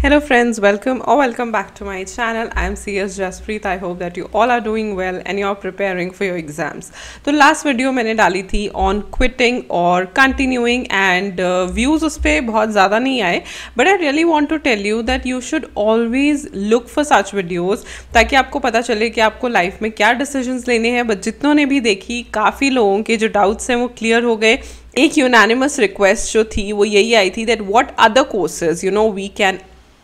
hello friends welcome welcome back to to channel I am C S Jaspreet I hope that you all are doing well and you are preparing for your exams तो last video मैंने डाली थी on quitting और continuing and views उस पर बहुत ज़्यादा नहीं आए but I really want to tell you that you should always look for such videos ताकि आपको पता चले कि आपको लाइफ में क्या डिसीजन लेने हैं बट जितनों ने भी देखी काफ़ी लोगों के जो डाउट्स हैं वो क्लियर हो गए एक यूनानिमस रिक्वेस्ट जो थी वो यही आई थी that what other courses you know we can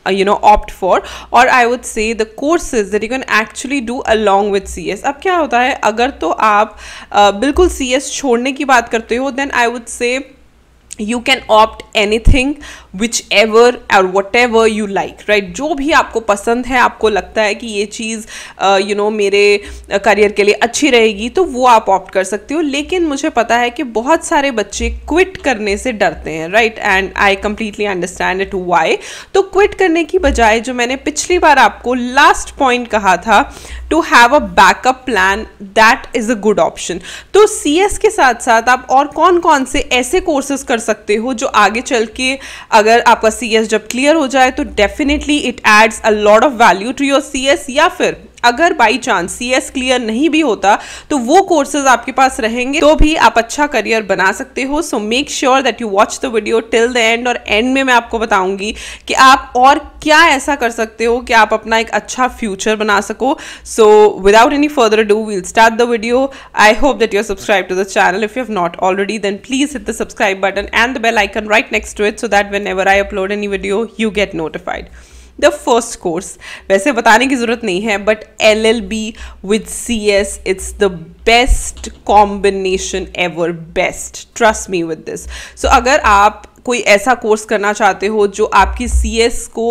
Uh, you know opt for और I would say the courses that you can actually do along with C S अब क्या होता है अगर तो आप uh, बिल्कुल सी एस छोड़ने की बात करते हो then I would say you can opt anything whichever और whatever you like right जो भी आपको पसंद है आपको लगता है कि ये चीज़ यू नो मेरे करियर के लिए अच्छी रहेगी तो वो आप ऑप्ट कर सकते हो लेकिन मुझे पता है कि बहुत सारे बच्चे क्विट करने से डरते हैं right and I completely understand it why तो क्विट करने की बजाय जो मैंने पिछली बार आपको लास्ट पॉइंट कहा था to have a backup plan that is a good option तो सी एस के साथ साथ आप और कौन कौन से ऐसे कोर्सेज कर सकते हो जो आगे चल के अगर आपका सी जब क्लियर हो जाए तो definitely it adds a lot of value to your C या फिर अगर by chance C S clear नहीं भी होता तो वो कोर्सेज आपके पास रहेंगे तो भी आप अच्छा करियर बना सकते हो so make sure that you watch the video till the end और एंड में मैं आपको बताऊंगी कि आप और क्या ऐसा कर सकते हो कि आप अपना एक अच्छा फ्यूचर बना सको so without any further ado we'll start the video I hope that you subscribe to the channel if you have not already then please hit the subscribe button and the bell icon right next to it so that whenever I upload any video you get notified the first course वैसे बताने की ज़रूरत नहीं है but L L B with C S it's the best combination ever best trust me with this so अगर आप कोई ऐसा कोर्स करना चाहते हो जो आपकी सी एस को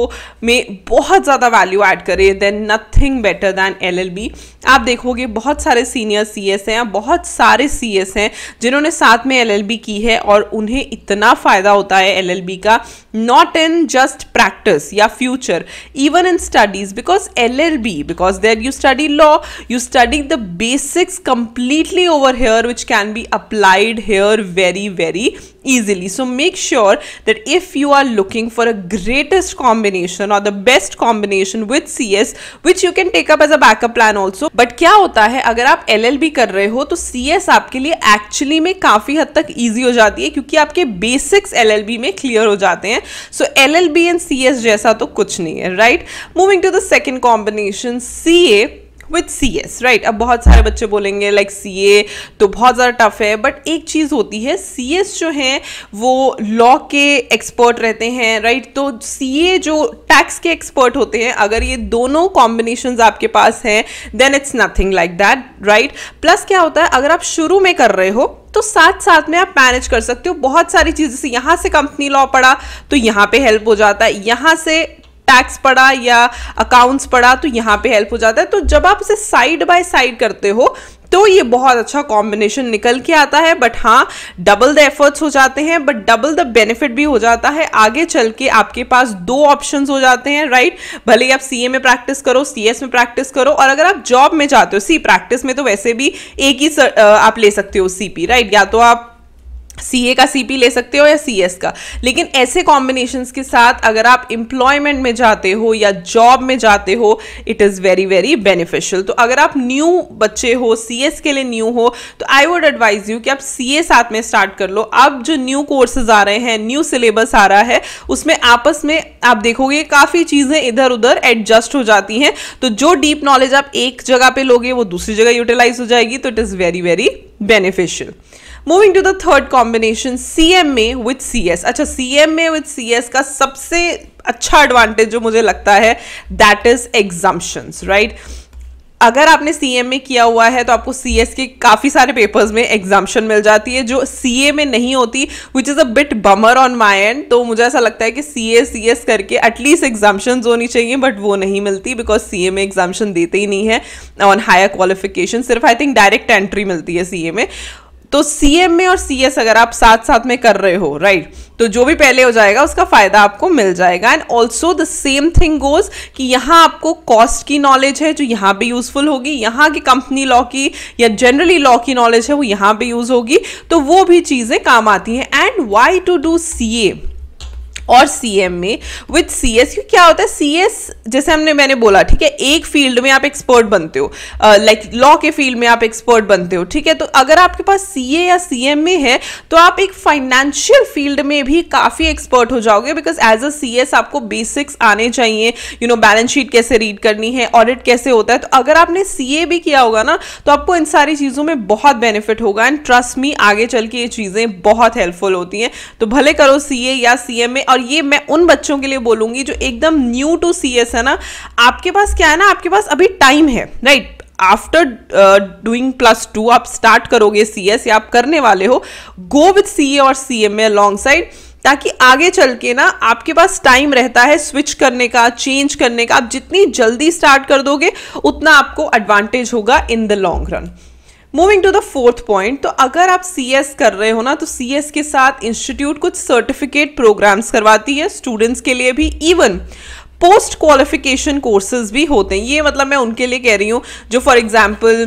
में बहुत ज़्यादा वैल्यू ऐड करे then nothing better than L L B आप देखोगे बहुत सारे सीनियर सी एस हैं बहुत सारे सी एस हैं जिन्होंने साथ में एल एल बी की है और उन्हें इतना फ़ायदा होता है एल एल बी का नॉट इन जस्ट प्रैक्टिस या future even in studies because L L B because there you study law you study the basics completely over here which can be applied here very very easily so make sure sure that if you are looking for a greatest combination or the best combination with CS which you can take up as a backup plan also but क्या होता है अगर आप LLB कर रहे हो तो CS आपके लिए एक्चुअली में काफी हद तक इजी हो जाती है क्योंकि आपके बेसिक्स LLB में क्लियर हो जाते हैं so so, LLB and CS जैसा तो कुछ नहीं है right moving to the second combination C A with C S right अब बहुत सारे बच्चे बोलेंगे लाइक सी ए तो बहुत ज़्यादा टफ है बट एक चीज़ होती है सी एस जो है वो लॉ के एक्सपर्ट रहते हैं राइट तो सी ए जो टैक्स के एक्सपर्ट होते हैं अगर ये दोनों कॉम्बिनेशन आपके पास हैं then it's nothing like that right plus क्या होता है अगर आप शुरू में कर रहे हो तो साथ साथ में आप मैनेज कर सकते हो बहुत सारी चीज़ें से यहाँ से कंपनी लॉ पड़ा तो यहाँ पे हेल्प हो जाता है यहाँ से टैक्स पढ़ा या अकाउंट्स पढ़ा तो यहाँ पे हेल्प हो जाता है तो जब आप इसे साइड बाय साइड करते हो तो ये बहुत अच्छा कॉम्बिनेशन निकल के आता है बट हाँ डबल द एफर्ट्स हो जाते हैं बट डबल द बेनिफिट भी हो जाता है आगे चल के आपके पास दो ऑप्शंस हो जाते हैं राइट भले ही आप सी में प्रैक्टिस करो सी में प्रैक्टिस करो और अगर आप जॉब में जाते हो सी प्रैक्टिस में तो वैसे भी एक ही सर, आप ले सकते हो सी राइट या तो आप सी का सी ले सकते हो या सी का लेकिन ऐसे कॉम्बिनेशन के साथ अगर आप एम्प्लॉयमेंट में जाते हो या जॉब में जाते हो it is very very beneficial तो अगर आप न्यू बच्चे हो सी के लिए न्यू हो तो आई वुड एडवाइज यू कि आप सी ए साथ में स्टार्ट कर लो अब जो न्यू कोर्सेज आ रहे हैं न्यू सिलेबस आ रहा है उसमें आपस में आप देखोगे काफ़ी चीज़ें इधर उधर एडजस्ट हो जाती हैं तो जो डीप नॉलेज आप एक जगह पे लोगे वो दूसरी जगह यूटिलाइज हो जाएगी तो it is very very beneficial moving to the third combination C M A with C S अच्छा C M A with C S का सबसे अच्छा एडवांटेज जो मुझे लगता है दैट इज एग्जाम्शंस राइट अगर आपने सी एम ए किया हुआ है तो आपको सी एस के काफ़ी सारे पेपर्स में एग्जाम्शन मिल जाती है जो सी ए में नहीं होती which is a bit bummer on my end तो मुझे ऐसा लगता है कि सी ए सी एस करके एटलीस्ट एग्जाम्शन होनी चाहिए बट वो नहीं मिलती बिकॉज सी ए में एग्जाम्शन देते ही नहीं है ऑन हायर क्वालिफिकेशन सिर्फ आई थिंक डायरेक्ट एंट्री मिलती है सी ए में तो सी एम ए और सी एस अगर आप साथ साथ में कर रहे हो राइट तो जो भी पहले हो जाएगा उसका फायदा आपको मिल जाएगा and also the same thing goes कि यहाँ आपको कॉस्ट की नॉलेज है जो यहाँ पर यूजफुल होगी यहाँ की कंपनी लॉ की या जनरली लॉ की नॉलेज है वो यहाँ पर यूज होगी तो वो भी चीज़ें काम आती हैं and why to do C A और एम में विद सीएस क्यों क्या होता है सीएस जैसे हमने मैंने बोला ठीक है एक फील्ड में आप एक्सपर्ट बनते हो लाइक लॉ के फील्ड में आप एक्सपर्ट बनते हो ठीक है तो अगर आपके पास सीए या एम में है तो आप एक फाइनेंशियल फील्ड में भी काफ़ी एक्सपर्ट हो जाओगे बिकॉज एज अ एस आपको बेसिक्स आने चाहिए यू नो बैलेंस शीट कैसे रीड करनी है ऑडिट कैसे होता है तो अगर आपने सीए भी किया होगा ना तो आपको इन सारी चीज़ों में बहुत बेनिफिट होगा एंड ट्रस्ट मी आगे चल के ये चीज़ें बहुत हेल्पफुल होती हैं तो भले करो सी ए या एम में और और ये मैं उन बच्चों के लिए बोलूंगी जो एकदम न्यू टू सी एस है ना आपके पास क्या है ना आपके पास अभी टाइम है right after doing plus two आप स्टार्ट करोगे सी एस या आप करने वाले हो गो विथ सी ए और C M A alongside ताकि आगे चल के ना आपके पास टाइम रहता है स्विच करने का चेंज करने का आप जितनी जल्दी स्टार्ट कर दोगे उतना आपको एडवांटेज होगा in the long run moving to the fourth point तो अगर आप सी एस कर रहे हो ना तो सी एस के साथ इंस्टीट्यूट कुछ सर्टिफिकेट प्रोग्राम्स करवाती है स्टूडेंट्स के लिए भी इवन पोस्ट क्वालिफिकेशन कोर्सेज भी होते हैं ये मतलब मैं उनके लिए कह रही हूँ जो फॉर एग्जाम्पल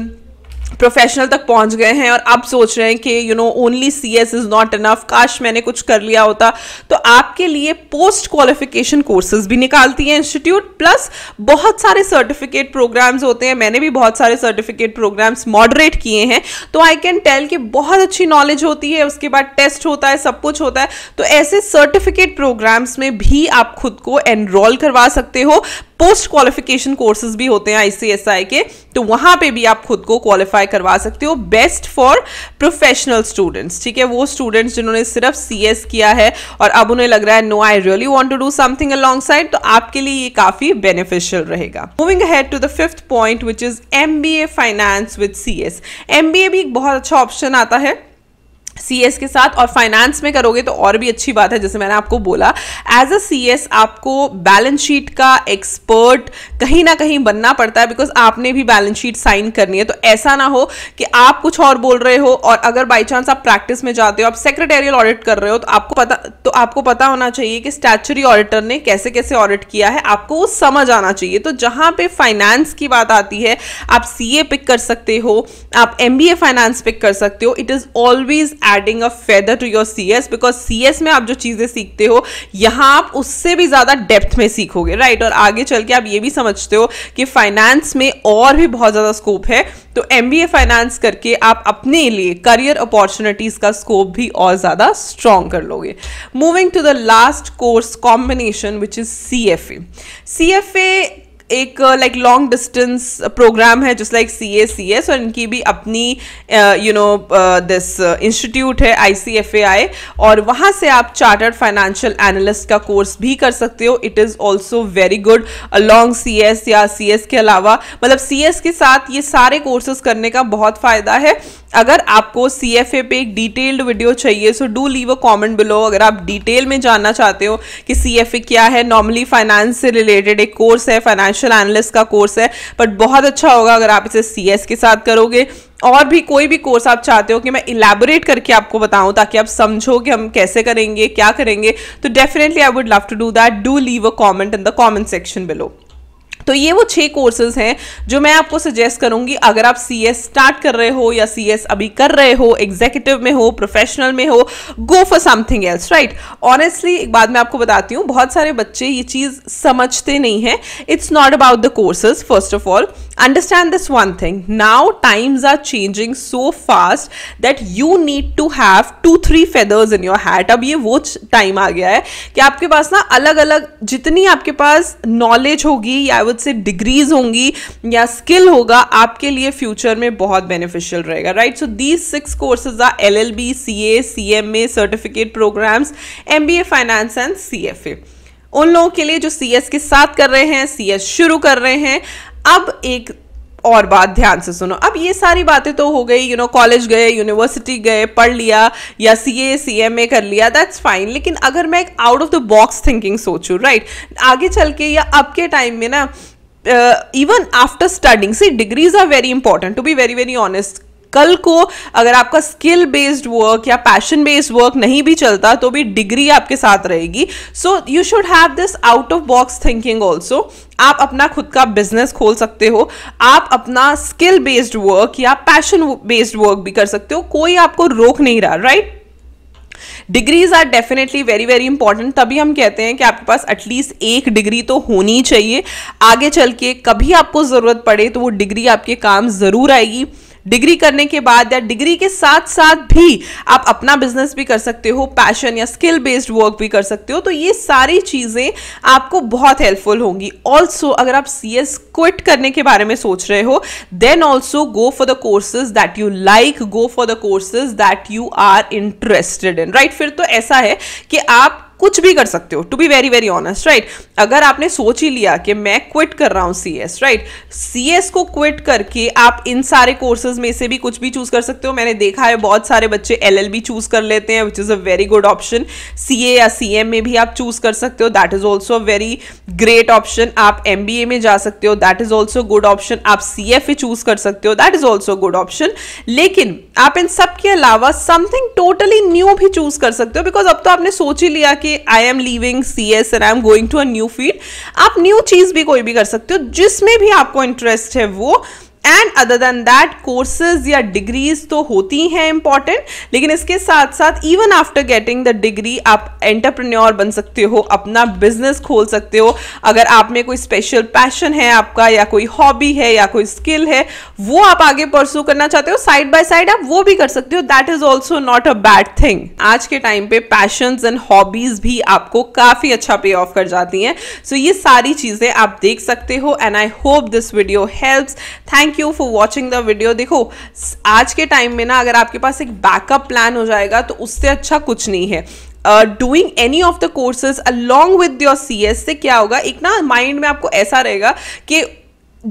प्रोफेशनल तक पहुंच गए हैं और अब सोच रहे हैं कि you know only C S is not enough काश मैंने कुछ कर लिया होता तो आपके लिए पोस्ट क्वालिफिकेशन कोर्सेज भी निकालती है इंस्टीट्यूट प्लस बहुत सारे सर्टिफिकेट प्रोग्राम्स होते हैं मैंने भी बहुत सारे सर्टिफिकेट प्रोग्राम्स मॉडरेट किए हैं तो आई कैन टेल कि बहुत अच्छी नॉलेज होती है उसके बाद टेस्ट होता है सब कुछ होता है तो ऐसे सर्टिफिकेट प्रोग्राम्स में भी आप खुद को एनरोल करवा सकते हो पोस्ट क्वालिफिकेशन कोर्सेज भी होते हैं आईसीएसआई के तो वहां पे भी आप खुद को क्वालिफाई करवा सकते हो बेस्ट फॉर प्रोफेशनल स्टूडेंट्स ठीक है वो स्टूडेंट्स जिन्होंने सिर्फ सीएस किया है और अब उन्हें लग रहा है no I really want to do something alongside तो आपके लिए ये काफी बेनिफिशियल रहेगा moving ahead to the fifth point which is a finance with C S भी एक बहुत अच्छा ऑप्शन आता है सी एस के साथ और फाइनेंस में करोगे तो और भी अच्छी बात है जैसे मैंने आपको बोला एज अ सी एस आपको बैलेंस शीट का एक्सपर्ट कहीं ना कहीं बनना पड़ता है बिकॉज आपने भी बैलेंस शीट साइन करनी है तो ऐसा ना हो कि आप कुछ और बोल रहे हो और अगर बाई चांस आप प्रैक्टिस में जाते हो आप सेक्रेटेरियल ऑडिट कर रहे हो तो आपको पता तो आपको पता होना चाहिए कि स्टैचुरी ऑडिटर ने कैसे कैसे ऑडिट किया है आपको वो समझ आना चाहिए तो जहाँ पे फाइनेंस की बात आती है आप सी ए पिक कर सकते हो आप M B A finance pick कर सकते हो it is always adding a feather to your C S because C S में आप जो चीज़ें सीखते हो यहाँ आप उससे भी ज़्यादा डेप्थ में सीखोगे राइट और आगे चल के आप ये भी समझते हो कि फाइनेंस में और भी बहुत ज़्यादा स्कोप है तो एम बी ए फाइनेंस करके आप अपने लिए करियर अपॉर्चुनिटीज़ का स्कोप भी और ज़्यादा स्ट्रॉन्ग कर लोगे moving to the last course combination which is C F A C F A एक लाइक लॉन्ग डिस्टेंस प्रोग्राम है जिस like C A C S और इनकी भी अपनी यू नो दिस इंस्टीट्यूट है आई सी एफ ए आई और वहाँ से आप चार्टर्ड फाइनेंशियल एनालिस्ट का कोर्स भी कर सकते हो it is also very good along C S या सी एस के अलावा मतलब सी एस के साथ ये सारे कोर्सेज करने का बहुत फ़ायदा है अगर आपको सी एफ ए पे एक डिटेल्ड वीडियो चाहिए so do leave a comment below अगर आप डिटेल में जानना चाहते हो कि सी एफ ए क्या है नॉर्मली फाइनेंस से रिलेटेड एक कोर्स है फाइनेंस फाइनेंशियल एनालिस्ट का कोर्स है बट बहुत अच्छा होगा अगर आप इसे सी के साथ करोगे और भी कोई भी कोर्स आप चाहते हो कि मैं इलेबोरेट करके आपको बताऊं ताकि आप समझो कि हम कैसे करेंगे क्या करेंगे तो definitely I would love to do that do leave a comment in the comment section below तो ये वो छह कोर्सेज हैं जो मैं आपको सजेस्ट करूंगी अगर आप सी एस स्टार्ट कर रहे हो या सी एस अभी कर रहे हो एग्जीक्यूटिव में हो प्रोफेशनल में हो go for something else right honestly एक बात मैं आपको बताती हूँ बहुत सारे बच्चे ये चीज़ समझते नहीं है it's not about the courses first of all understand this one thing now times are changing so fast that you need to have two three feathers in your hat अब ये वो टाइम आ गया है कि आपके पास ना अलग अलग जितनी आपके पास नॉलेज होगी या बहुत से डिग्रीज होंगी या स्किल होगा आपके लिए फ्यूचर में बहुत बेनिफिशियल रहेगा right so these six courses are L L B C A C M A certificate programs M B A finance and C F A उन लोगों के लिए जो सी एस के साथ कर रहे हैं सी एस शुरू कर रहे हैं अब एक और बात ध्यान से सुनो अब ये सारी बातें तो हो गई यू नो कॉलेज गए यूनिवर्सिटी गए पढ़ लिया या सी ए सी एम ए कर लिया दैट्स फाइन लेकिन अगर मैं एक out of the box thinking सोचूँ राइट आगे चल के या अब के टाइम में ना even after studying see degrees are very important to be very very honest कल को अगर आपका स्किल बेस्ड वर्क या पैशन बेस्ड वर्क नहीं भी चलता तो भी डिग्री आपके साथ रहेगी so you should have this out of box thinking also आप अपना खुद का बिजनेस खोल सकते हो आप अपना स्किल बेस्ड वर्क या पैशन बेस्ड वर्क भी कर सकते हो कोई आपको रोक नहीं रहा right right? Degrees are definitely very very important तभी हम कहते हैं कि आपके पास एटलीस्ट एक डिग्री तो होनी चाहिए आगे चल के कभी आपको ज़रूरत पड़े तो वो डिग्री आपके काम ज़रूर आएगी डिग्री करने के बाद या डिग्री के साथ साथ भी आप अपना बिजनेस भी कर सकते हो पैशन या स्किल बेस्ड वर्क भी कर सकते हो तो ये सारी चीज़ें आपको बहुत हेल्पफुल होंगी ऑल्सो अगर आप सी एस क्विट करने के बारे में सोच रहे हो then also go for the courses that you like go for the courses that you are interested in right फिर तो ऐसा है कि आप कुछ भी कर सकते हो to be very very honest right अगर आपने सोच ही लिया कि मैं क्विट कर रहा हूं C S right C S को क्विट करके आप इन सारे कोर्सेज में से भी कुछ भी चूज कर सकते हो मैंने देखा है बहुत सारे बच्चे एल एल बी चूज कर लेते हैं which is a very good option C A या सी एम में भी आप चूज कर सकते हो that is also very great option आप एम बी ए में जा सकते हो that is also good option आप सी एफ ए चूज कर सकते हो that is also good option लेकिन आप इन सब के अलावा समथिंग टोटली न्यू भी चूज कर सकते हो बिकॉज अब तो आपने सोच ही लिया कि I am leaving C S and I am going to a new field आप न्यू चीज़ भी कोई भी कर सकते हो जिसमें भी आपको इंटरेस्ट है वो and other than that courses या डिग्रीज तो होती हैं इंपॉर्टेंट लेकिन इसके साथ साथ even after getting the degree आप एंटरप्रेन्योर बन सकते हो अपना बिजनेस खोल सकते हो अगर आप में कोई स्पेशल पैशन है आपका या कोई हॉबी है या कोई स्किल है वो आप आगे परसू करना चाहते हो साइड बाय साइड आप वो भी कर सकते हो that is also not a bad thing आज के टाइम पे पैशन एंड हॉबीज भी आपको काफी अच्छा पे ऑफ कर जाती हैं सो so, ये सारी चीजें आप देख सकते हो and I hope this video helps thank thank you for watching the video देखो आज के टाइम में ना अगर आपके पास एक बैकअप प्लान हो जाएगा तो उससे अच्छा कुछ नहीं है doing any of the courses along with your C S से क्या होगा एक ना माइंड में आपको ऐसा रहेगा कि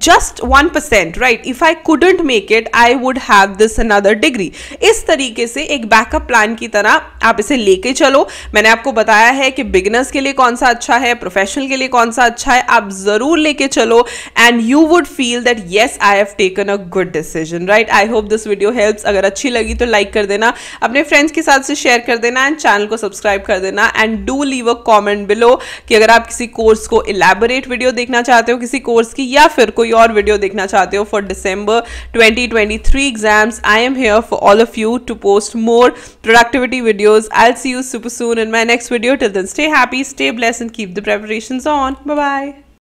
just one percent right if I couldn't make it I would have this another degree इस तरीके से एक बैकअप प्लान की तरह आप इसे लेके चलो मैंने आपको बताया है कि बिगनर्स के लिए कौन सा अच्छा है प्रोफेशनल के लिए कौन सा अच्छा है आप जरूर लेके चलो and you would feel that yes I have taken a good decision right I hope this video help अगर अच्छी लगी तो लाइक कर देना अपने फ्रेंड्स के साथ से शेयर कर देना एंड चैनल को सब्सक्राइब कर देना and do leave a comment below कि अगर आप किसी कोर्स को इलेबोरेट वीडियो देखना चाहते हो किसी कोर्स की या फिर कोई कोई और वीडियो देखना चाहते हो for December 2023 exams I am here for all of you to post more productivity videos I see you super soon in my next video till then stay happy stay bless and keep the preparation on bye